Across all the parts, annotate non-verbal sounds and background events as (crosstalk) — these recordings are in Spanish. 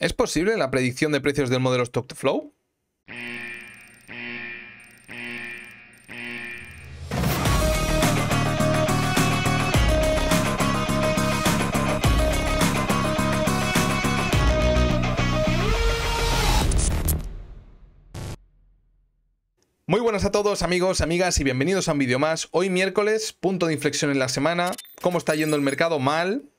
¿Es posible la predicción de precios del modelo Stock to Flow? Muy buenas a todos amigos, amigas y bienvenidos a un vídeo más. Hoy miércoles, punto de inflexión en la semana. ¿Cómo está yendo el mercado? Mal.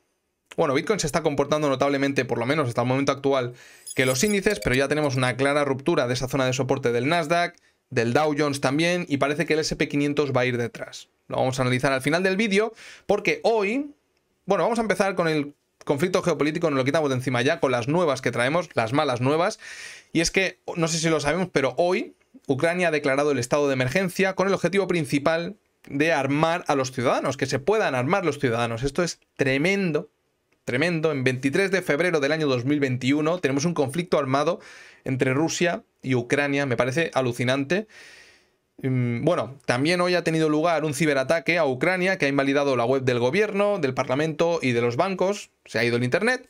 Bueno, Bitcoin se está comportando notablemente, por lo menos hasta el momento actual, que los índices, pero ya tenemos una clara ruptura de esa zona de soporte del Nasdaq, del Dow Jones también, y parece que el SP500 va a ir detrás. Lo vamos a analizar al final del vídeo, porque hoy, bueno, vamos a empezar con el conflicto geopolítico, nos lo quitamos de encima ya, con las nuevas que traemos, las malas nuevas, y es que, no sé si lo sabemos, pero hoy Ucrania ha declarado el estado de emergencia con el objetivo principal de armar a los ciudadanos, que se puedan armar los ciudadanos. Esto es tremendo tremendo. En 23 de febrero del año 2021 tenemos un conflicto armado entre Rusia y Ucrania. Me parece alucinante. Mm, bueno, también hoy ha tenido lugar un ciberataque a Ucrania que ha invalidado la web del gobierno, del parlamento y de los bancos. Se ha ido el internet.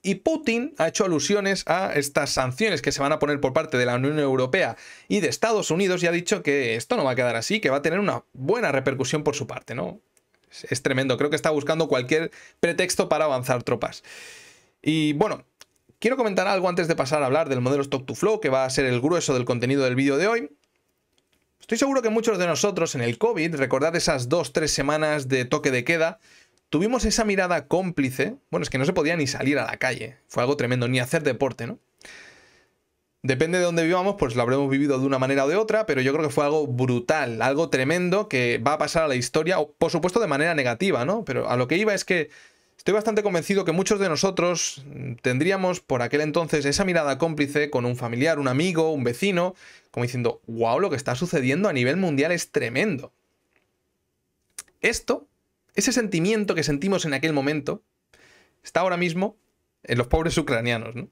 Y Putin ha hecho alusiones a estas sanciones que se van a poner por parte de la Unión Europea y de Estados Unidos y ha dicho que esto no va a quedar así, que va a tener una buena repercusión por su parte, ¿no? es tremendo. Creo que está buscando cualquier pretexto para avanzar tropas. Y bueno, quiero comentar algo antes de pasar a hablar del modelo Stock to Flow, que va a ser el grueso del contenido del vídeo de hoy. Estoy seguro que muchos de nosotros en el COVID, recordad esas dos, tres semanas de toque de queda, tuvimos esa mirada cómplice. Bueno, es que no se podía ni salir a la calle. Fue algo tremendo, ni hacer deporte, ¿no? Depende de dónde vivamos, pues lo habremos vivido de una manera o de otra, pero yo creo que fue algo brutal, algo tremendo que va a pasar a la historia, por supuesto de manera negativa, ¿no? Pero a lo que iba es que estoy bastante convencido que muchos de nosotros mm, tendríamos por aquel entonces esa mirada cómplice con un familiar, un amigo, un vecino, como diciendo, wow, lo que está sucediendo a nivel mundial es tremendo. Esto, ese sentimiento que sentimos en aquel momento, está ahora mismo en los pobres ucranianos, ¿no?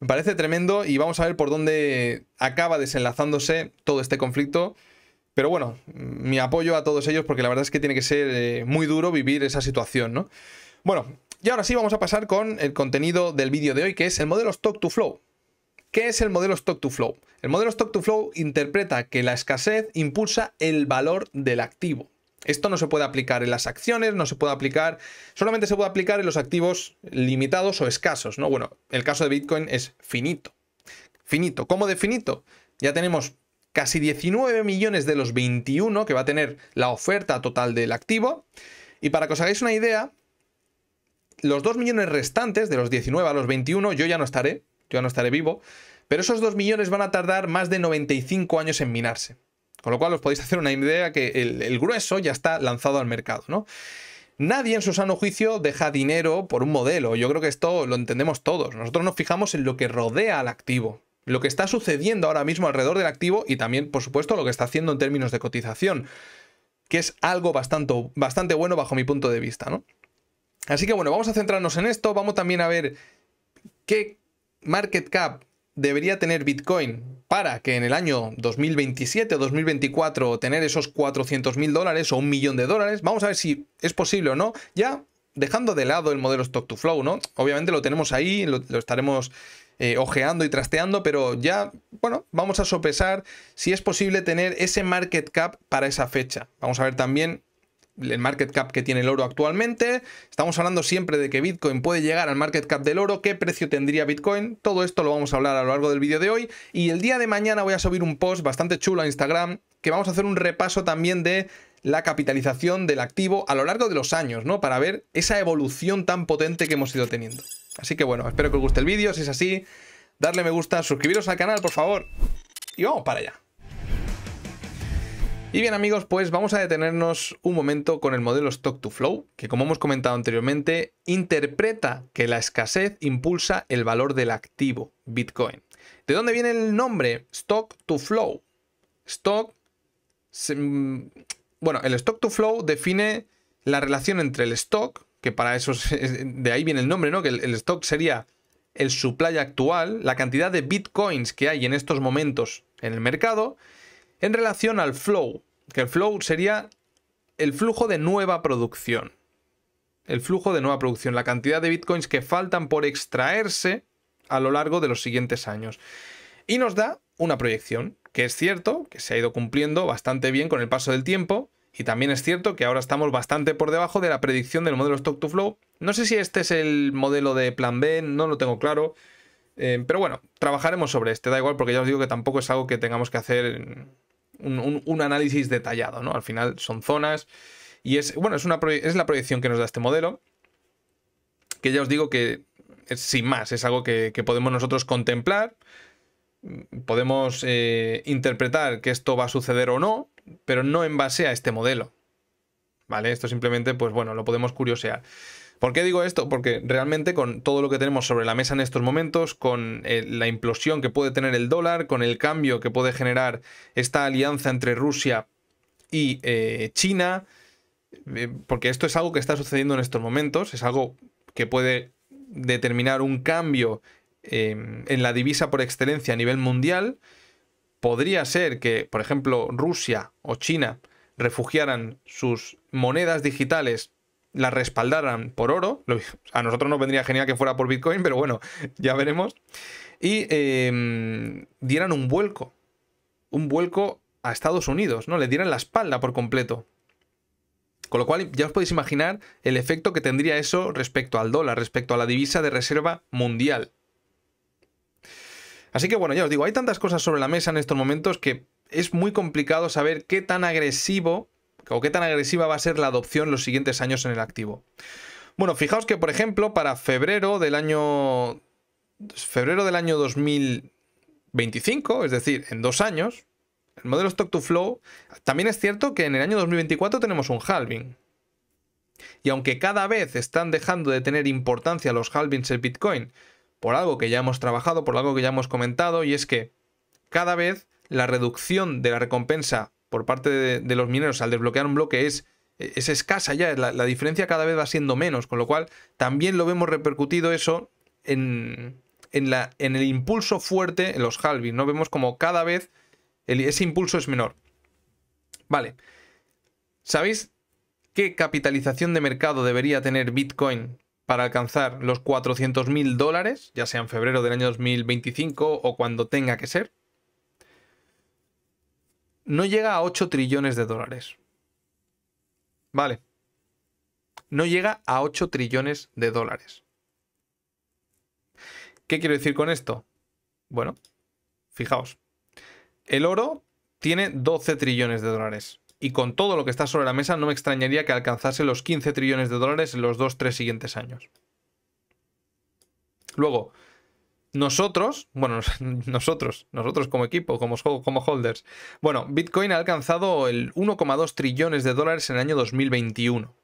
Me parece tremendo y vamos a ver por dónde acaba desenlazándose todo este conflicto. Pero bueno, mm, mi apoyo a todos ellos porque la verdad es que tiene que ser eh, muy duro vivir esa situación, ¿no? Bueno, y ahora sí vamos a pasar con el contenido del vídeo de hoy, que es el modelo Stock to Flow. ¿Qué es el modelo Stock to Flow? El modelo Stock to Flow interpreta que la escasez impulsa el valor del activo. Esto no se puede aplicar en las acciones, no se puede aplicar, solamente se puede aplicar en los activos limitados o escasos, ¿no? Bueno, el caso de Bitcoin es finito. Finito. ¿Cómo de finito? Ya tenemos casi 19 millones de los 21 que va a tener la oferta total del activo. Y para que os hagáis una idea, los 2 millones restantes, de los 19 a los 21, yo ya no estaré, yo ya no estaré vivo, pero esos 2 millones van a tardar más de 95 años en minarse. Con lo cual os podéis hacer una idea que el, grueso ya está lanzado al mercado, ¿no? Nadie en su sano juicio deja dinero por un modelo. Yo creo que esto lo entendemos todos. Nosotros nos fijamos en lo que rodea al activo, lo que está sucediendo ahora mismo alrededor del activo y también, por supuesto, lo que está haciendo en términos de cotización, que es algo bastante, bastante bueno bajo mi punto de vista, Así que bueno, vamos a centrarnos en esto. Vamos también a ver qué market cap debería tener Bitcoin para que en el año 2027 o 2024 tener esos 400 mil dólares o un millón de dólares. Vamos a ver si es posible o no. Ya dejando de lado el modelo stock to flow, ¿no? Obviamente lo tenemos ahí, lo, estaremos eh, ojeando y trasteando, pero ya, bueno, vamos a sopesar si es posible tener ese market cap para esa fecha. Vamos a ver también el market cap que tiene el oro actualmente. Estamos hablando siempre de que Bitcoin puede llegar al market cap del oro, qué precio tendría Bitcoin. Todo esto lo vamos a hablar a lo largo del vídeo de hoy. Y el día de mañana voy a subir un post bastante chulo a Instagram que vamos a hacer un repaso también de la capitalización del activo a lo largo de los años, ¿no? Para ver esa evolución tan potente que hemos ido teniendo. Así que bueno, espero que os guste el vídeo. Si es así, darle me gusta, suscribiros al canal, por favor. Y vamos para allá. Y bien amigos, pues vamos a detenernos un momento con el modelo Stock to Flow, que como hemos comentado anteriormente, interpreta que la escasez impulsa el valor del activo, Bitcoin. ¿De dónde viene el nombre Stock to Flow? Stock... Mm, bueno, el Stock to Flow define la relación entre el stock, que para eso de ahí viene el nombre, Que el stock sería el supply actual, la cantidad de bitcoins que hay en estos momentos en el mercado, en relación al flow, que el flow sería el flujo de nueva producción. El flujo de nueva producción, la cantidad de bitcoins que faltan por extraerse a lo largo de los siguientes años. Y nos da una proyección, que es cierto, que se ha ido cumpliendo bastante bien con el paso del tiempo, y también es cierto que ahora estamos bastante por debajo de la predicción del modelo Stock to Flow. No sé si este es el modelo de plan B, no lo tengo claro. Eh, pero bueno, trabajaremos sobre este, da igual, porque ya os digo que tampoco es algo que tengamos que hacer un, análisis detallado, ¿no? Al final son zonas y es, bueno, es, una es la proyección que nos da este modelo, que ya os digo que sin más, es algo que, podemos nosotros contemplar, podemos eh, interpretar que esto va a suceder o no, pero no en base a este modelo. ¿vale? Esto simplemente, pues bueno, lo podemos curiosear. ¿Por qué digo esto? Porque realmente con todo lo que tenemos sobre la mesa en estos momentos, con eh, la implosión que puede tener el dólar, con el cambio que puede generar esta alianza entre Rusia y eh, China, eh, porque esto es algo que está sucediendo en estos momentos, es algo que puede determinar un cambio em, en la divisa por excelencia a nivel mundial, podría ser que, por ejemplo, Rusia o China refugiaran sus monedas digitales, las respaldaran por oro. A nosotros nos vendría genial que fuera por Bitcoin, pero bueno, (laughs) ya veremos. Y em, dieran un vuelco, un vuelco a Estados Unidos, ¿no? Le dieran la espalda por completo. Con lo cual ya os podéis imaginar el efecto que tendría eso respecto al dólar, respecto a la divisa de reserva mundial. Así que bueno, ya os digo, hay tantas cosas sobre la mesa en estos momentos que es muy complicado saber qué tan agresivo o qué tan agresiva va a ser la adopción los siguientes años en el activo. Bueno, fijaos que, por ejemplo, para febrero del año. Febrero del año 2025, es decir, en dos años, el modelo Stock to Flow. También es cierto que en el año 2024 tenemos un halving. Y aunque cada vez están dejando de tener importancia los halvings en Bitcoin, por algo que ya hemos trabajado, por algo que ya hemos comentado, y es que cada vez la reducción de la recompensa por parte de, los mineros al desbloquear un bloque es, es escasa ya, la, diferencia cada vez va siendo menos, con lo cual también lo vemos repercutido eso en, la, en el impulso fuerte en los halvings, ¿no? Vemos como cada vez ese impulso es menor. Vale, ¿sabéis qué capitalización de mercado debería tener Bitcoin para alcanzar los 400.000 mil dólares, ya sea en febrero del año 2025 o cuando tenga que ser? no llega a 8 trillones de dólares. Vale. No llega a 8 trillones de dólares. ¿Qué quiero decir con esto? Bueno, fijaos. El oro tiene 12 trillones de dólares. Y con todo lo que está sobre la mesa, no me extrañaría que alcanzase los 15 trillones de dólares en los 2-3 siguientes años. Luego, nosotros, bueno, (laughs) nosotros, nosotros como equipo, como, como holders. Bueno, Bitcoin ha alcanzado el 1,2 trillones de dólares en el año 2021.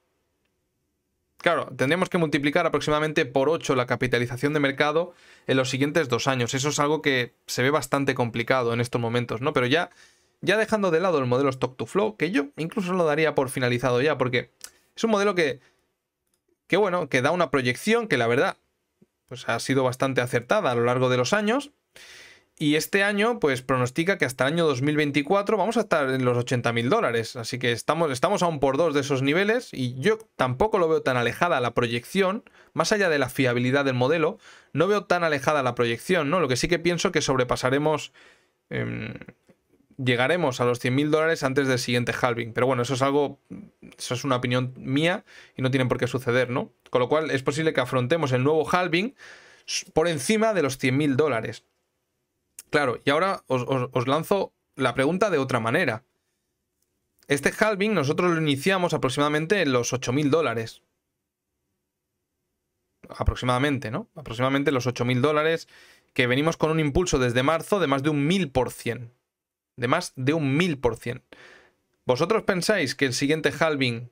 Claro, tendríamos que multiplicar aproximadamente por 8 la capitalización de mercado en los siguientes dos años. Eso es algo que se ve bastante complicado en estos momentos, ¿no? Pero ya, ya dejando de lado el modelo Stock to Flow, que yo incluso lo daría por finalizado ya, porque es un modelo que, que bueno, que da una proyección que la verdad pues ha sido bastante acertada a lo largo de los años. Y este año, pues pronostica que hasta el año 2024 vamos a estar en los 80.000 mil dólares. Así que estamos, estamos aún por dos de esos niveles y yo tampoco lo veo tan alejada la proyección, más allá de la fiabilidad del modelo, no veo tan alejada la proyección, ¿no? Lo que sí que pienso que sobrepasaremos em, llegaremos a los 100.000 dólares antes del siguiente halving. Pero bueno, eso es algo, eso es una opinión mía y no tiene por qué suceder, ¿no? Con lo cual es posible que afrontemos el nuevo halving por encima de los 100.000 dólares. Claro, y ahora os, lanzo la pregunta de otra manera. Este halving nosotros lo iniciamos aproximadamente en los 8.000 dólares. Aproximadamente, ¿no? Aproximadamente los 8.000 dólares que venimos con un impulso desde marzo de más de un 1000% de más de un 1000%. ¿Vosotros pensáis que el siguiente halving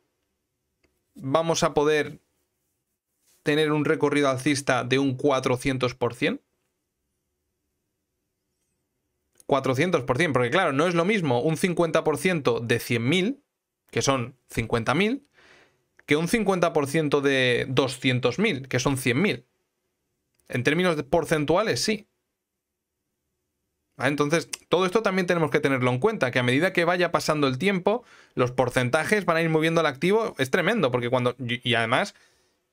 vamos a poder tener un recorrido alcista de un 400%? 400%, porque claro, no es lo mismo un 50% de 100.000, que son 50.000, que un 50% de 200.000, que son 100.000. En términos porcentuales, sí. Ah, entonces, todo esto también tenemos que tenerlo en cuenta, que a medida que vaya pasando el tiempo, los porcentajes van a ir moviendo el activo. Es tremendo, porque cuando... Y además,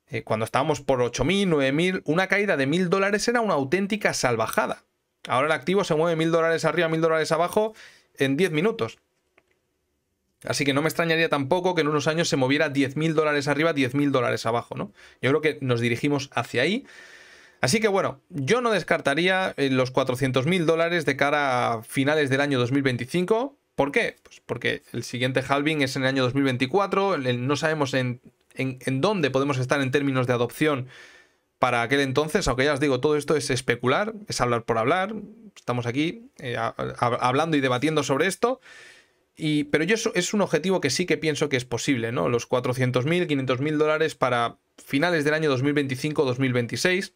eh, cuando estábamos por 8.000, 9.000, una caída de 1.000 dólares era una auténtica salvajada. Ahora el activo se mueve 1.000 dólares arriba, 1.000 dólares abajo en 10 minutos. Así que no me extrañaría tampoco que en unos años se moviera 10.000 dólares arriba, 10.000 dólares abajo, ¿no? Yo creo que nos dirigimos hacia ahí. Así que bueno, yo no descartaría eh, los 400.000 mil dólares de cara a finales del año 2025. ¿Por qué? Pues porque el siguiente halving es en el año 2024, no sabemos en, en, dónde podemos estar en términos de adopción para aquel entonces, aunque ya os digo, todo esto es especular, es hablar por hablar, estamos aquí eh, hablando y debatiendo sobre esto, y, pero yo es, es, un objetivo que sí que pienso que es posible, ¿no? Los 400.000, 500.000 dólares para finales del año 2025-2026,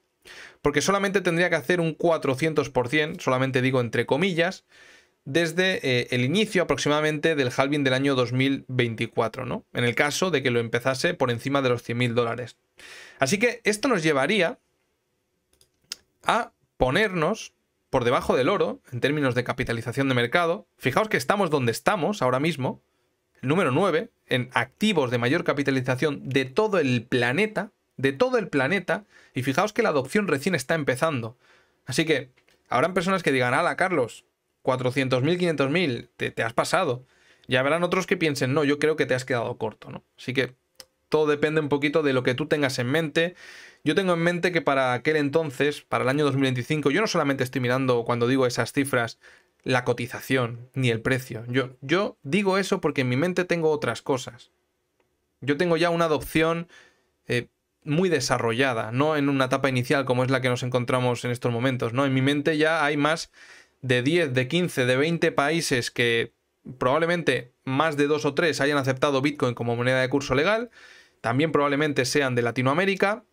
porque solamente tendría que hacer un 400%, solamente digo entre comillas, desde eh, el inicio aproximadamente del halving del año 2024, ¿no? En el caso de que lo empezase por encima de los 100.000 dólares. Así que esto nos llevaría a ponernos por debajo del oro en términos de capitalización de mercado. Fijaos que estamos donde estamos ahora mismo, el número 9, en activos de mayor capitalización de todo el planeta, de todo el planeta y fijaos que la adopción recién está empezando. Así que habrán personas que digan, ala, Carlos, 400.000, 500.000, te, te has pasado. Y habrán otros que piensen, no, yo creo que te has quedado corto, ¿no? Así que todo depende un poquito de lo que tú tengas en mente. Yo tengo en mente que para aquel entonces, para el año 2025, yo no solamente estoy mirando cuando digo esas cifras la cotización ni el precio. Yo, yo digo eso porque en mi mente tengo otras cosas. Yo tengo ya una adopción eh, muy desarrollada, no en una etapa inicial como es la que nos encontramos en estos momentos, ¿no? En mi mente ya hay más de 10, de 15, de 20 países que probablemente más de dos o tres hayan aceptado Bitcoin como moneda de curso legal, también probablemente sean de Latinoamérica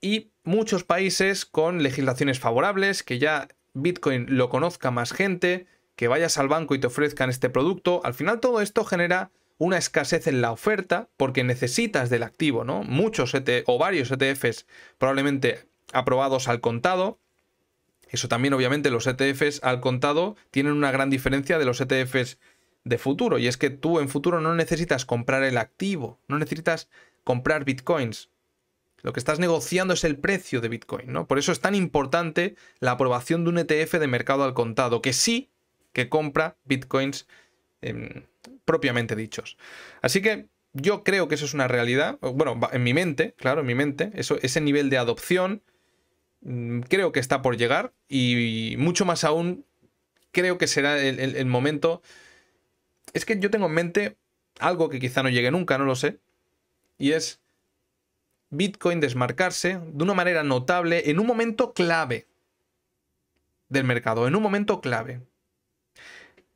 y muchos países con legislaciones favorables, que ya Bitcoin lo conozca más gente, que vayas al banco y te ofrezcan este producto, al final todo esto genera una escasez en la oferta porque necesitas del activo, ¿no? Muchos ETF, o varios ETFs probablemente aprobados al contado. Eso también, obviamente, los ETFs al contado tienen una gran diferencia de los ETFs de futuro. Y es que tú en futuro no necesitas comprar el activo, no necesitas comprar bitcoins. Lo que estás negociando es el precio de Bitcoin, ¿no? Por eso es tan importante la aprobación de un ETF de mercado al contado, que sí que compra Bitcoins propiamente dichos. Así que yo creo que eso es una realidad, bueno, en mi mente, claro, en mi mente, eso, ese nivel de adopción mm, creo que está por llegar y mucho más aún creo que será el, el momento... Es que yo tengo en mente algo que quizá no llegue nunca, no lo sé, y es Bitcoin desmarcarse de una manera notable en un momento clave del mercado, en un momento clave.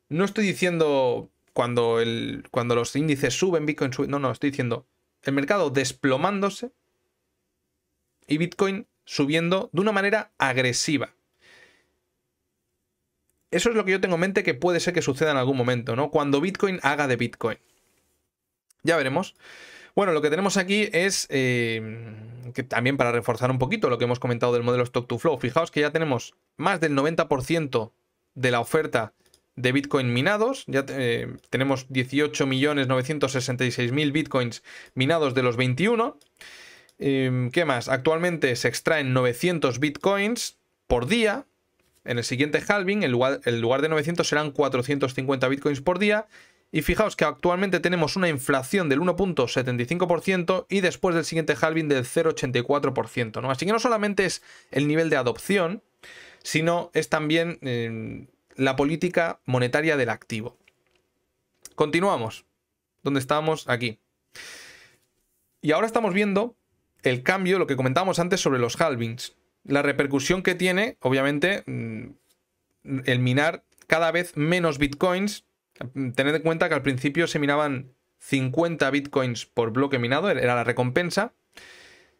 No estoy diciendo cuando, el, cuando los índices suben, Bitcoin sube. No, no, estoy diciendo el mercado desplomándose y Bitcoin subiendo de una manera agresiva. Eso es lo que yo tengo en mente que puede ser que suceda en algún momento, ¿no? Cuando Bitcoin haga de Bitcoin. Ya veremos. Bueno, lo que tenemos aquí es eh, que también para reforzar un poquito lo que hemos comentado del modelo Stock to Flow. Fijaos que ya tenemos más del 90% de la oferta de Bitcoin minados. Ya eh, tenemos 18.966.000 Bitcoins minados de los 21. Em, ¿Qué más? Actualmente se extraen 900 Bitcoins por día. En el siguiente halving, en lugar, de 900 serán 450 Bitcoins por día. Y fijaos que actualmente tenemos una inflación del 1.75% y después del siguiente halving del 0.84%. ¿no? Así que no solamente es el nivel de adopción, sino es también em, la política monetaria del activo. Continuamos. ¿Dónde estábamos Aquí. Y ahora estamos viendo el cambio, lo que comentábamos antes sobre los halvings. La repercusión que tiene, obviamente, mm, el minar cada vez menos bitcoins. Tened en cuenta que al principio se minaban 50 bitcoins por bloque minado, era la recompensa.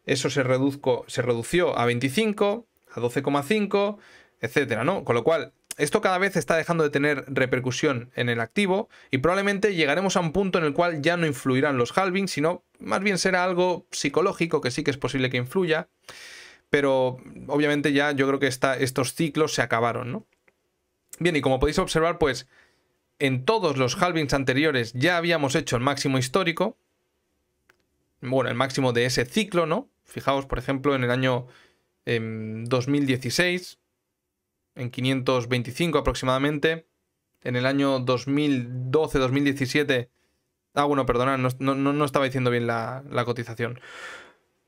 Eso se, redujo. se redució a 25, a 12,5, etcétera, ¿no? Con lo cual, esto cada vez está dejando de tener repercusión en el activo y probablemente llegaremos a un punto en el cual ya no influirán los halvings, sino más bien será algo psicológico que sí que es posible que influya, pero obviamente ya yo creo que estos ciclos se acabaron, Bien, y como podéis observar, pues en todos los halvings anteriores ya habíamos hecho el máximo histórico, bueno, el máximo de ese ciclo, ¿no? Fijaos, por ejemplo, en el año 2016, em, en 525 aproximadamente. En el año 2012-2017... Ah, bueno, perdonad, no, estaba diciendo bien la, cotización.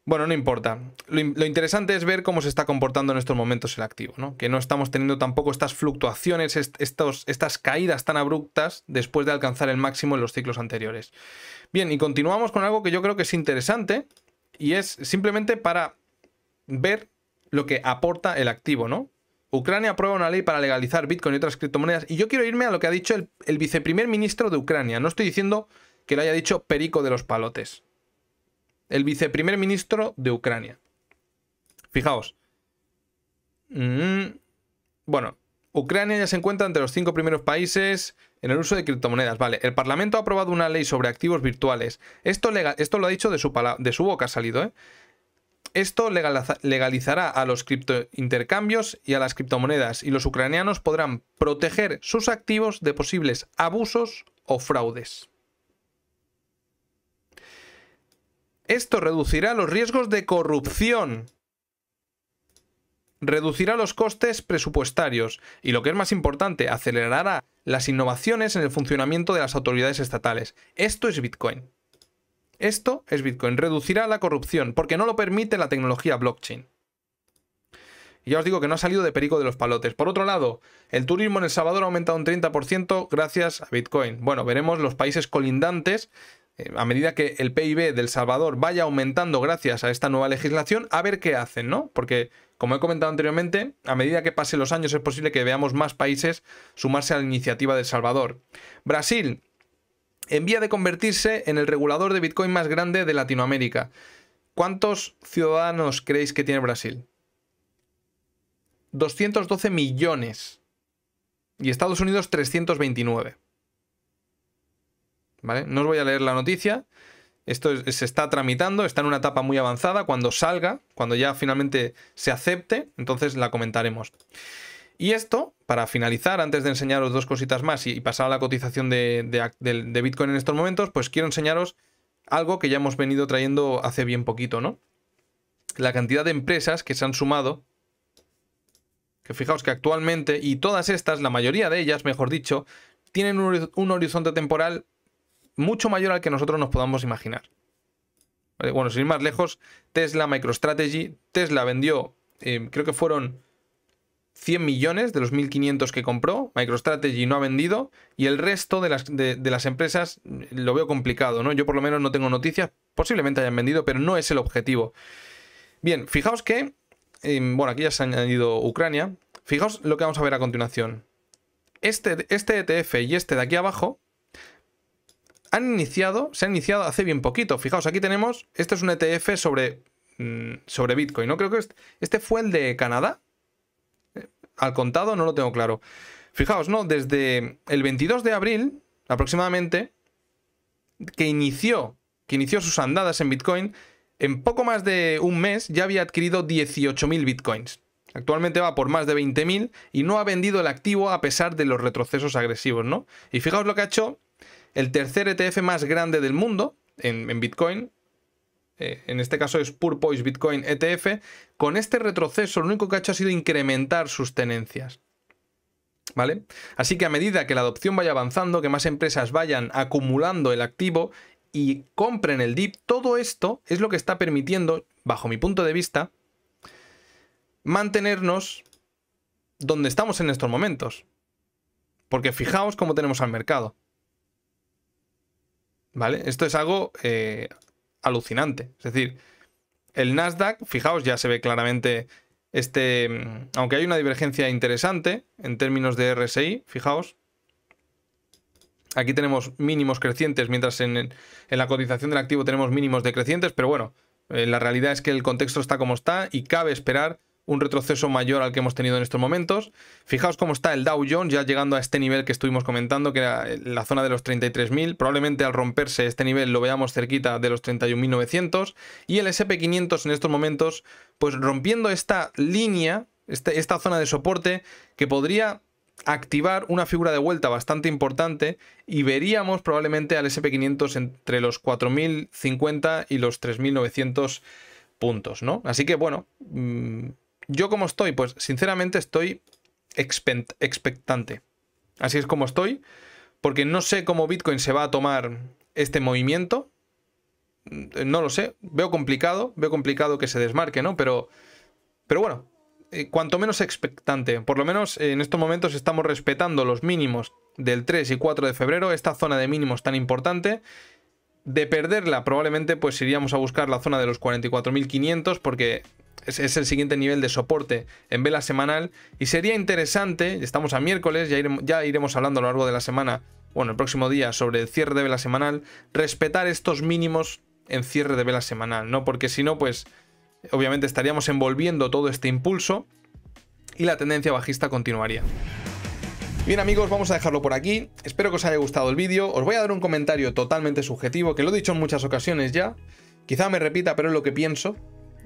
Bueno, no importa. Lo, interesante es ver cómo se está comportando en estos momentos el activo, ¿no? Que no estamos teniendo tampoco estas fluctuaciones, estas caídas tan abruptas después de alcanzar el máximo en los ciclos anteriores. Bien, y continuamos con algo que yo creo que es interesante y es simplemente para ver lo que aporta el activo, ¿no? Ucrania aprueba una ley para legalizar Bitcoin y otras criptomonedas. Y yo quiero irme a lo que ha dicho el, viceprimer ministro de Ucrania. No estoy diciendo que lo haya dicho Perico de los Palotes. El viceprimer ministro de Ucrania. Fijaos. Mm, bueno, Ucrania ya se encuentra entre los cinco primeros países en el uso de criptomonedas. Vale, el Parlamento ha aprobado una ley sobre activos virtuales. Esto, lo ha dicho de su, de su boca, ha salido, ¿eh? Esto legalizará a los criptointercambios y a las criptomonedas y los ucranianos podrán proteger sus activos de posibles abusos o fraudes. Esto reducirá los riesgos de corrupción, reducirá los costes presupuestarios y, lo que es más importante, acelerará las innovaciones en el funcionamiento de las autoridades estatales. Esto es Bitcoin. Esto es Bitcoin, reducirá la corrupción, porque no lo permite la tecnología blockchain. Y ya os digo que no ha salido de perico de los palotes. Por otro lado, el turismo en El Salvador ha aumentado un 30% gracias a Bitcoin. Bueno, veremos los países colindantes. Eh, a medida que el PIB del Salvador vaya aumentando gracias a esta nueva legislación, a ver qué hacen, ¿no? Porque, como he comentado anteriormente, a medida que pasen los años es posible que veamos más países sumarse a la iniciativa del Salvador. Brasil en vía de convertirse en el regulador de Bitcoin más grande de Latinoamérica. ¿Cuántos ciudadanos creéis que tiene Brasil? 212 millones. Y Estados Unidos 329. No os voy a leer la noticia. Esto se está tramitando, está en una etapa muy avanzada. Cuando salga, cuando ya finalmente se acepte, entonces la comentaremos. Y esto, para finalizar, antes de enseñaros dos cositas más y, pasar a la cotización de, Bitcoin en estos momentos, pues quiero enseñaros algo que ya hemos venido trayendo hace bien poquito, ¿no? La cantidad de empresas que se han sumado que fijaos que actualmente, y todas estas, la mayoría de ellas, mejor dicho, tienen un, horizonte temporal mucho mayor al que nosotros nos podamos imaginar. Bueno, sin ir más lejos, Tesla MicroStrategy, Tesla vendió, eh, creo que fueron 100 millones de los 1.500 que compró, MicroStrategy no ha vendido y el resto de las, empresas mm, lo veo complicado, ¿no? Yo por lo menos no tengo noticias, posiblemente hayan vendido, pero no es el objetivo. Bien, fijaos que, em, bueno, aquí ya se ha añadido Ucrania, fijaos lo que vamos a ver a continuación. Este, este ETF y este de aquí abajo han iniciado, se han iniciado hace bien poquito. Fijaos, aquí tenemos, este es un ETF sobre, mm, sobre Bitcoin, ¿no? Creo que este, este fue el de Canadá, al contado no lo tengo claro. Fijaos, ¿no? Desde el 22 de abril, aproximadamente, que inició, que inició sus andadas en Bitcoin, en poco más de un mes ya había adquirido 18.000 Bitcoins. Actualmente va por más de 20.000 y no ha vendido el activo a pesar de los retrocesos agresivos, ¿no? Y fijaos lo que ha hecho el tercer ETF más grande del mundo en, en Bitcoin, eh, en este caso es Purpoise Bitcoin ETF, con este retroceso lo único que ha hecho ha sido incrementar sus tenencias. ¿Vale? Así que a medida que la adopción vaya avanzando, que más empresas vayan acumulando el activo y compren el DIP, todo esto es lo que está permitiendo, bajo mi punto de vista, mantenernos donde estamos en estos momentos. Porque fijaos cómo tenemos al mercado. ¿Vale? Esto es algo eh, alucinante. Es decir, el Nasdaq, fijaos, ya se ve claramente este, mm, aunque hay una divergencia interesante en términos de RSI, fijaos, aquí tenemos mínimos crecientes, mientras en, la cotización del activo tenemos mínimos decrecientes, pero bueno, eh, la realidad es que el contexto está como está y cabe esperar un retroceso mayor al que hemos tenido en estos momentos. Fijaos cómo está el Dow Jones ya llegando a este nivel que estuvimos comentando, que era eh, la zona de los 33.000. Probablemente al romperse este nivel lo veamos cerquita de los 31.900. Y el SP500 en estos momentos, pues rompiendo esta línea, esta, esta zona de soporte, que podría activar una figura de vuelta bastante importante y veríamos probablemente al SP500 entre los 4.050 y los 3.900 puntos, ¿no? Así que bueno, mm, ¿Yo cómo estoy? Pues sinceramente estoy expectante. Así es como estoy, porque no sé cómo Bitcoin se va a tomar este movimiento. Mm, no lo sé, veo complicado, veo complicado que se desmarque, ¿no? Pero, pero bueno, eh, cuanto menos expectante, por lo menos en estos momentos estamos respetando los mínimos del 3 y 4 de febrero, esta zona de mínimos tan importante. De perderla, probablemente pues iríamos a buscar la zona de los 44.500 porque es, el siguiente nivel de soporte en vela semanal. Y sería interesante, estamos a miércoles, ya, ya iremos hablando a lo largo de la semana, bueno, el próximo día, sobre el cierre de vela semanal, respetar estos mínimos en cierre de vela semanal, ¿no? Porque si no, pues obviamente estaríamos envolviendo todo este impulso y la tendencia bajista continuaría. Bien amigos, vamos a dejarlo por aquí. Espero que os haya gustado el vídeo. Os voy a dar un comentario totalmente subjetivo, que lo he dicho en muchas ocasiones ya. Quizá me repita, pero es lo que pienso.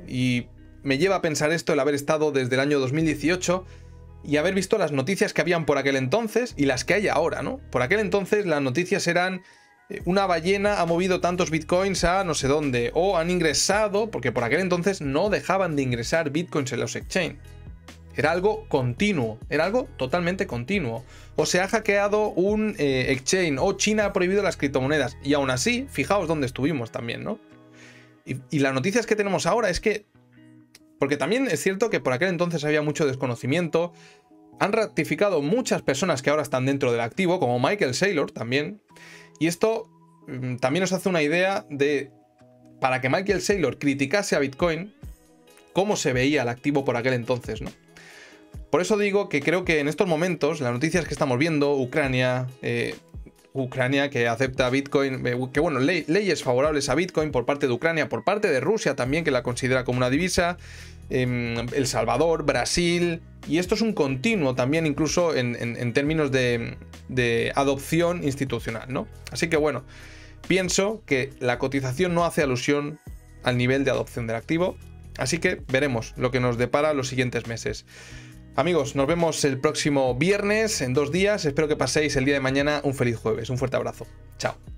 Y me lleva a pensar esto el haber estado desde el año 2018 y haber visto las noticias que habían por aquel entonces y las que hay ahora, ¿no? Por aquel entonces las noticias eran eh, una ballena ha movido tantos bitcoins a no sé dónde, o han ingresado, porque por aquel entonces no dejaban de ingresar bitcoins en los exchange. Era algo continuo, era algo totalmente continuo. O se ha hackeado un eh, exchange, o China ha prohibido las criptomonedas. Y aún así, fijaos dónde estuvimos también, ¿no? y las noticias que tenemos ahora es que porque también es cierto que por aquel entonces había mucho desconocimiento. Han ratificado muchas personas que ahora están dentro del activo, como Michael Saylor también. Y esto mm, también nos hace una idea de, para que Michael Saylor criticase a Bitcoin, cómo se veía el activo por aquel entonces, ¿no? Por eso digo que creo que en estos momentos, las noticias que estamos viendo, Ucrania, eh, Ucrania que acepta Bitcoin, eh, que bueno, leyes favorables a Bitcoin por parte de Ucrania, por parte de Rusia también, que la considera como una divisa, em, El Salvador, Brasil, y esto es un continuo también incluso en, términos de, adopción institucional, ¿no? Así que bueno, pienso que la cotización no hace alusión al nivel de adopción del activo, así que veremos lo que nos depara los siguientes meses. Amigos, nos vemos el próximo viernes en dos días. Espero que paséis el día de mañana un feliz jueves. Un fuerte abrazo. Chao.